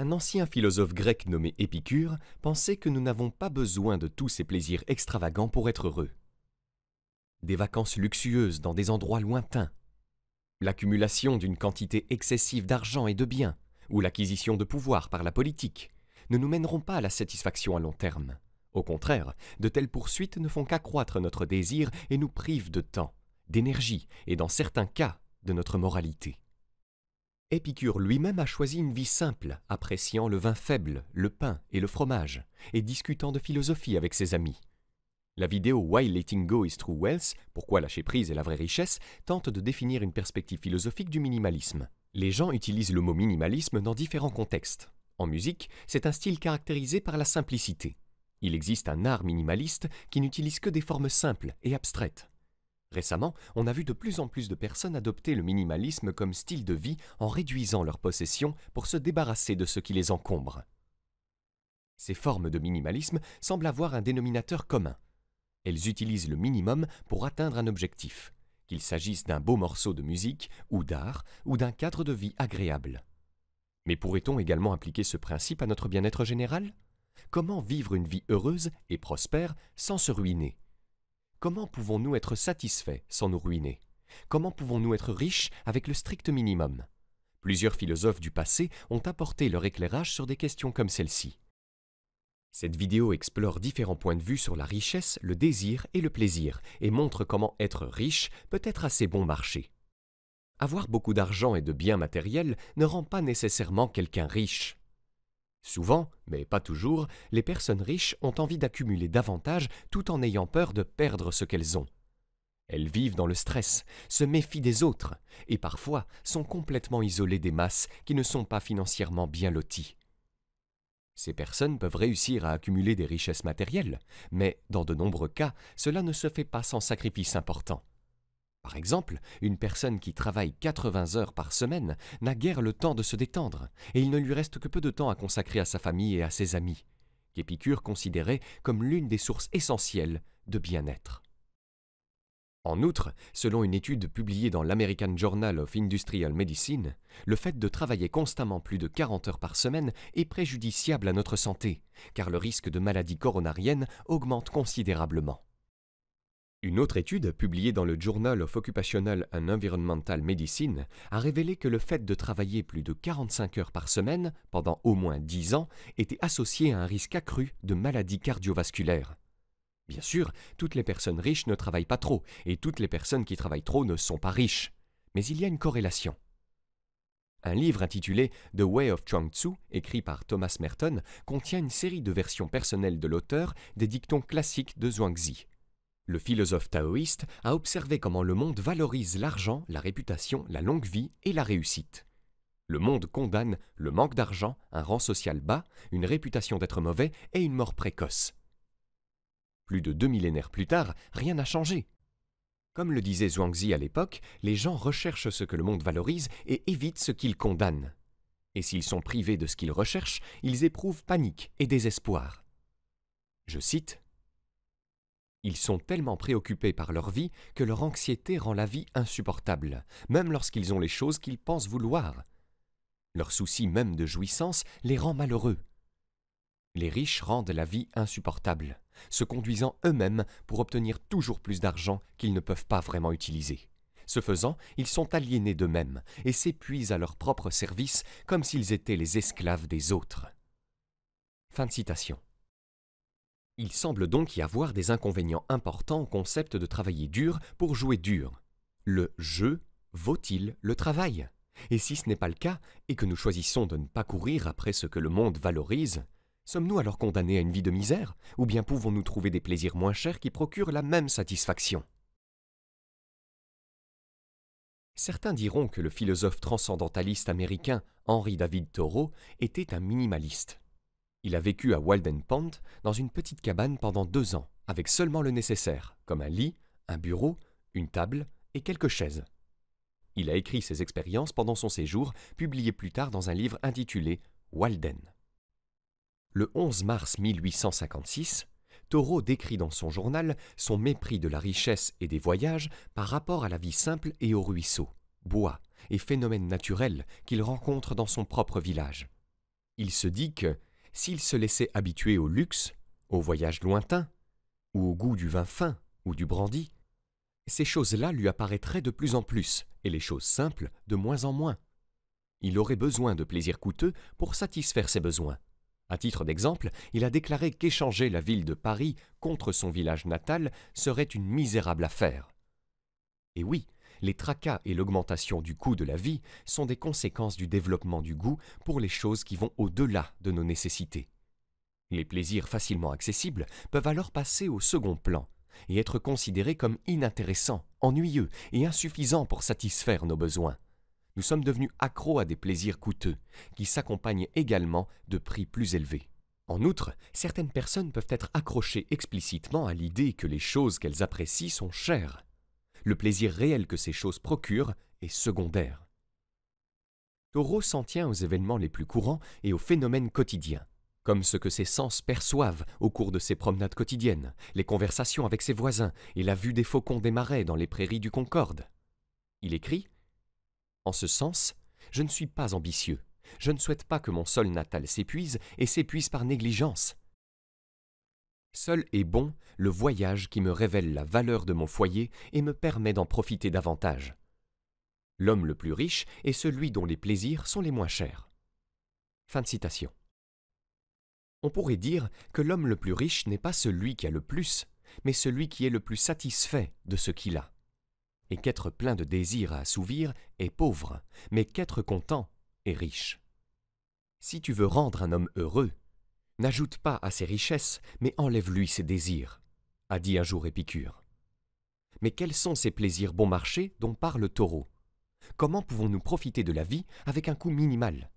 Un ancien philosophe grec nommé Épicure pensait que nous n'avons pas besoin de tous ces plaisirs extravagants pour être heureux. Des vacances luxueuses dans des endroits lointains, l'accumulation d'une quantité excessive d'argent et de biens, ou l'acquisition de pouvoir par la politique, ne nous mèneront pas à la satisfaction à long terme. Au contraire, de telles poursuites ne font qu'accroître notre désir et nous privent de temps, d'énergie et dans certains cas de notre moralité. Épicure lui-même a choisi une vie simple, appréciant le vin faible, le pain et le fromage, et discutant de philosophie avec ses amis. La vidéo Why Letting Go is True Wealth, Pourquoi lâcher prise est la vraie richesse, tente de définir une perspective philosophique du minimalisme. Les gens utilisent le mot minimalisme dans différents contextes. En musique, c'est un style caractérisé par la simplicité. Il existe un art minimaliste qui n'utilise que des formes simples et abstraites. Récemment, on a vu de plus en plus de personnes adopter le minimalisme comme style de vie en réduisant leurs possessions pour se débarrasser de ce qui les encombre. Ces formes de minimalisme semblent avoir un dénominateur commun. Elles utilisent le minimum pour atteindre un objectif, qu'il s'agisse d'un beau morceau de musique ou d'art ou d'un cadre de vie agréable. Mais pourrait-on également appliquer ce principe à notre bien-être général Comment vivre une vie heureuse et prospère sans se ruiner Comment pouvons-nous être satisfaits sans nous ruiner Comment pouvons-nous être riches avec le strict minimum Plusieurs philosophes du passé ont apporté leur éclairage sur des questions comme celle-ci. Cette vidéo explore différents points de vue sur la richesse, le désir et le plaisir, et montre comment être riche peut être assez bon marché. Avoir beaucoup d'argent et de biens matériels ne rend pas nécessairement quelqu'un riche. Souvent, mais pas toujours, les personnes riches ont envie d'accumuler davantage tout en ayant peur de perdre ce qu'elles ont. Elles vivent dans le stress, se méfient des autres, et parfois sont complètement isolées des masses qui ne sont pas financièrement bien loties. Ces personnes peuvent réussir à accumuler des richesses matérielles, mais dans de nombreux cas, cela ne se fait pas sans sacrifice important. Par exemple, une personne qui travaille 80 heures par semaine n'a guère le temps de se détendre, et il ne lui reste que peu de temps à consacrer à sa famille et à ses amis, qu'Épicure considérait comme l'une des sources essentielles de bien-être. En outre, selon une étude publiée dans l'American Journal of Industrial Medicine, le fait de travailler constamment plus de 40 heures par semaine est préjudiciable à notre santé, car le risque de maladies coronariennes augmente considérablement. Une autre étude publiée dans le Journal of Occupational and Environmental Medicine a révélé que le fait de travailler plus de 45 heures par semaine pendant au moins 10 ans était associé à un risque accru de maladies cardiovasculaires. Bien sûr, toutes les personnes riches ne travaillent pas trop et toutes les personnes qui travaillent trop ne sont pas riches, mais il y a une corrélation. Un livre intitulé The Way of Chuang Tzu, écrit par Thomas Merton, contient une série de versions personnelles de l'auteur des dictons classiques de Zhuangzi. Le philosophe taoïste a observé comment le monde valorise l'argent, la réputation, la longue vie et la réussite. Le monde condamne le manque d'argent, un rang social bas, une réputation d'être mauvais et une mort précoce. Plus de deux millénaires plus tard, rien n'a changé. Comme le disait Zhuangzi à l'époque, les gens recherchent ce que le monde valorise et évitent ce qu'ils condamnent. Et s'ils sont privés de ce qu'ils recherchent, ils éprouvent panique et désespoir. Je cite ils sont tellement préoccupés par leur vie que leur anxiété rend la vie insupportable, même lorsqu'ils ont les choses qu'ils pensent vouloir. Leur souci même de jouissance les rend malheureux. Les riches rendent la vie insupportable, se conduisant eux-mêmes pour obtenir toujours plus d'argent qu'ils ne peuvent pas vraiment utiliser. Ce faisant, ils sont aliénés d'eux-mêmes et s'épuisent à leur propre service comme s'ils étaient les esclaves des autres. Fin de citation. Il semble donc y avoir des inconvénients importants au concept de travailler dur pour jouer dur. Le jeu vaut-il le travail Et si ce n'est pas le cas, et que nous choisissons de ne pas courir après ce que le monde valorise, sommes-nous alors condamnés à une vie de misère Ou bien pouvons-nous trouver des plaisirs moins chers qui procurent la même satisfaction Certains diront que le philosophe transcendantaliste américain Henry David Thoreau était un minimaliste. Il a vécu à Walden Pond dans une petite cabane pendant deux ans, avec seulement le nécessaire, comme un lit, un bureau, une table et quelques chaises. Il a écrit ses expériences pendant son séjour, publiées plus tard dans un livre intitulé Walden. Le 11 mars 1856, Thoreau décrit dans son journal son mépris de la richesse et des voyages par rapport à la vie simple et aux ruisseaux, bois et phénomènes naturels qu'il rencontre dans son propre village. Il se dit que s'il se laissait habituer au luxe, aux voyages lointains, ou au goût du vin fin ou du brandy, ces choses-là lui apparaîtraient de plus en plus, et les choses simples de moins en moins. Il aurait besoin de plaisirs coûteux pour satisfaire ses besoins. À titre d'exemple, il a déclaré qu'échanger la ville de Paris contre son village natal serait une misérable affaire. Et oui, les tracas et l'augmentation du coût de la vie sont des conséquences du développement du goût pour les choses qui vont au-delà de nos nécessités. Les plaisirs facilement accessibles peuvent alors passer au second plan et être considérés comme inintéressants, ennuyeux et insuffisants pour satisfaire nos besoins. Nous sommes devenus accros à des plaisirs coûteux, qui s'accompagnent également de prix plus élevés. En outre, certaines personnes peuvent être accrochées explicitement à l'idée que les choses qu'elles apprécient sont chères, le plaisir réel que ces choses procurent est secondaire. Taureau s'en tient aux événements les plus courants et aux phénomènes quotidiens, comme ce que ses sens perçoivent au cours de ses promenades quotidiennes, les conversations avec ses voisins et la vue des faucons des marais dans les prairies du Concorde. Il écrit En ce sens, je ne suis pas ambitieux. Je ne souhaite pas que mon sol natal s'épuise et s'épuise par négligence. Seul est bon le voyage qui me révèle la valeur de mon foyer et me permet d'en profiter davantage. L'homme le plus riche est celui dont les plaisirs sont les moins chers. Fin de citation. On pourrait dire que l'homme le plus riche n'est pas celui qui a le plus, mais celui qui est le plus satisfait de ce qu'il a. Et qu'être plein de désirs à assouvir est pauvre, mais qu'être content est riche. Si tu veux rendre un homme heureux, n'ajoute pas à ses richesses, mais enlève-lui ses désirs a dit un jour Épicure. Mais quels sont ces plaisirs bon marché dont parle Taureau Comment pouvons-nous profiter de la vie avec un coût minimal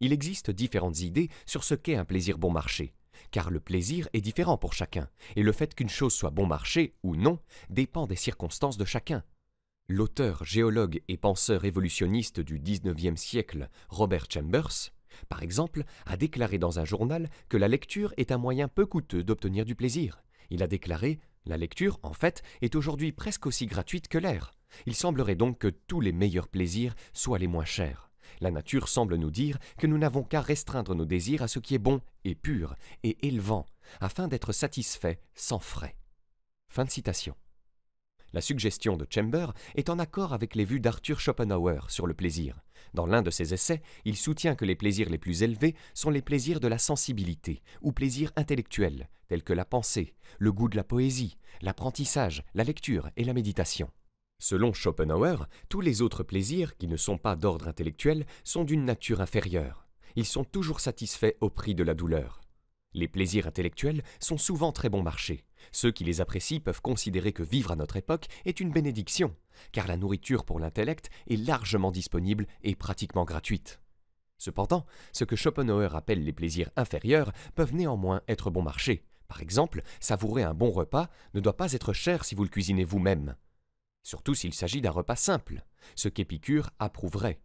Il existe différentes idées sur ce qu'est un plaisir bon marché, car le plaisir est différent pour chacun, et le fait qu'une chose soit bon marché ou non dépend des circonstances de chacun. L'auteur, géologue et penseur évolutionniste du XIXe siècle, Robert Chambers, par exemple, a déclaré dans un journal que la lecture est un moyen peu coûteux d'obtenir du plaisir, il a déclaré La lecture, en fait, est aujourd'hui presque aussi gratuite que l'air. Il semblerait donc que tous les meilleurs plaisirs soient les moins chers. La nature semble nous dire que nous n'avons qu'à restreindre nos désirs à ce qui est bon et pur et élevant, afin d'être satisfaits sans frais. Fin de citation. La suggestion de Chamber est en accord avec les vues d'Arthur Schopenhauer sur le plaisir. Dans l'un de ses essais, il soutient que les plaisirs les plus élevés sont les plaisirs de la sensibilité ou plaisirs intellectuels, tels que la pensée, le goût de la poésie, l'apprentissage, la lecture et la méditation. Selon Schopenhauer, tous les autres plaisirs qui ne sont pas d'ordre intellectuel sont d'une nature inférieure. Ils sont toujours satisfaits au prix de la douleur. Les plaisirs intellectuels sont souvent très bon marché. Ceux qui les apprécient peuvent considérer que vivre à notre époque est une bénédiction, car la nourriture pour l'intellect est largement disponible et pratiquement gratuite. Cependant, ce que Schopenhauer appelle les plaisirs inférieurs peuvent néanmoins être bon marché. Par exemple, savourer un bon repas ne doit pas être cher si vous le cuisinez vous-même. Surtout s'il s'agit d'un repas simple, ce qu'Épicure approuverait.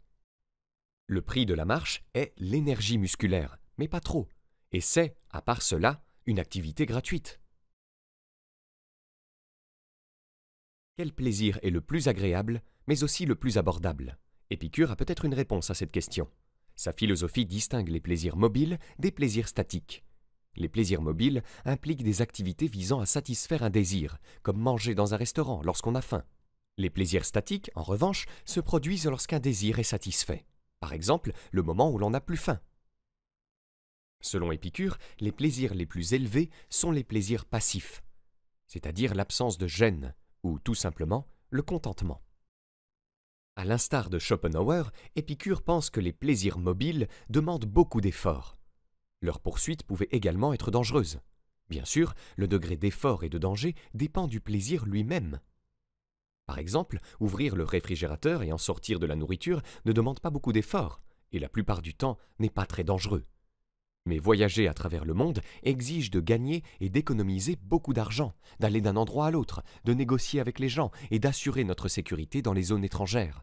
Le prix de la marche est l'énergie musculaire, mais pas trop, et c'est, à part cela, une activité gratuite. Quel plaisir est le plus agréable, mais aussi le plus abordable Épicure a peut-être une réponse à cette question. Sa philosophie distingue les plaisirs mobiles des plaisirs statiques. Les plaisirs mobiles impliquent des activités visant à satisfaire un désir, comme manger dans un restaurant lorsqu'on a faim. Les plaisirs statiques, en revanche, se produisent lorsqu'un désir est satisfait. Par exemple, le moment où l'on n'a plus faim. Selon Épicure, les plaisirs les plus élevés sont les plaisirs passifs, c'est-à-dire l'absence de gêne, ou tout simplement le contentement. À l'instar de Schopenhauer, Épicure pense que les plaisirs mobiles demandent beaucoup d'efforts. Leur poursuite pouvait également être dangereuse. Bien sûr, le degré d'effort et de danger dépend du plaisir lui-même. Par exemple, ouvrir le réfrigérateur et en sortir de la nourriture ne demande pas beaucoup d'efforts, et la plupart du temps n'est pas très dangereux. Mais voyager à travers le monde exige de gagner et d'économiser beaucoup d'argent, d'aller d'un endroit à l'autre, de négocier avec les gens et d'assurer notre sécurité dans les zones étrangères.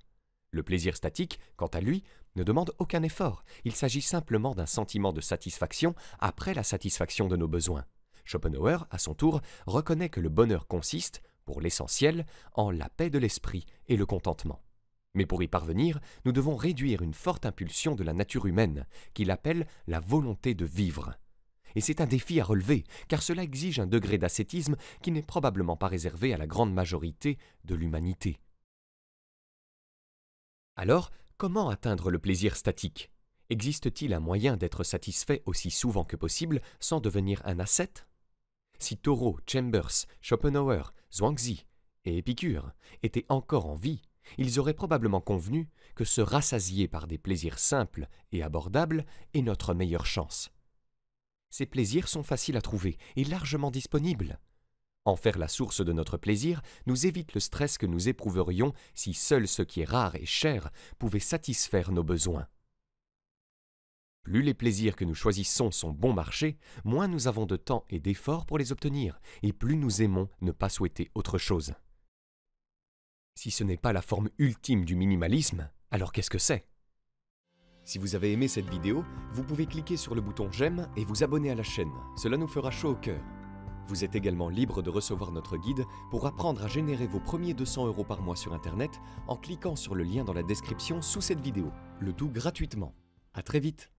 Le plaisir statique, quant à lui, ne demande aucun effort, il s'agit simplement d'un sentiment de satisfaction après la satisfaction de nos besoins. Schopenhauer, à son tour, reconnaît que le bonheur consiste, pour l'essentiel, en la paix de l'esprit et le contentement. Mais pour y parvenir, nous devons réduire une forte impulsion de la nature humaine, qu'il appelle la volonté de vivre. Et c'est un défi à relever, car cela exige un degré d'ascétisme qui n'est probablement pas réservé à la grande majorité de l'humanité. Alors, comment atteindre le plaisir statique Existe-t-il un moyen d'être satisfait aussi souvent que possible sans devenir un ascète Si Thoreau, Chambers, Schopenhauer, Zhuangzi et Épicure étaient encore en vie, ils auraient probablement convenu que se rassasier par des plaisirs simples et abordables est notre meilleure chance. Ces plaisirs sont faciles à trouver et largement disponibles. En faire la source de notre plaisir nous évite le stress que nous éprouverions si seul ce qui est rare et cher pouvait satisfaire nos besoins. Plus les plaisirs que nous choisissons sont bon marché, moins nous avons de temps et d'efforts pour les obtenir, et plus nous aimons ne pas souhaiter autre chose. Si ce n'est pas la forme ultime du minimalisme, alors qu'est-ce que c'est Si vous avez aimé cette vidéo, vous pouvez cliquer sur le bouton j'aime et vous abonner à la chaîne, cela nous fera chaud au cœur. Vous êtes également libre de recevoir notre guide pour apprendre à générer vos premiers 200 euros par mois sur Internet en cliquant sur le lien dans la description sous cette vidéo, le tout gratuitement. A très vite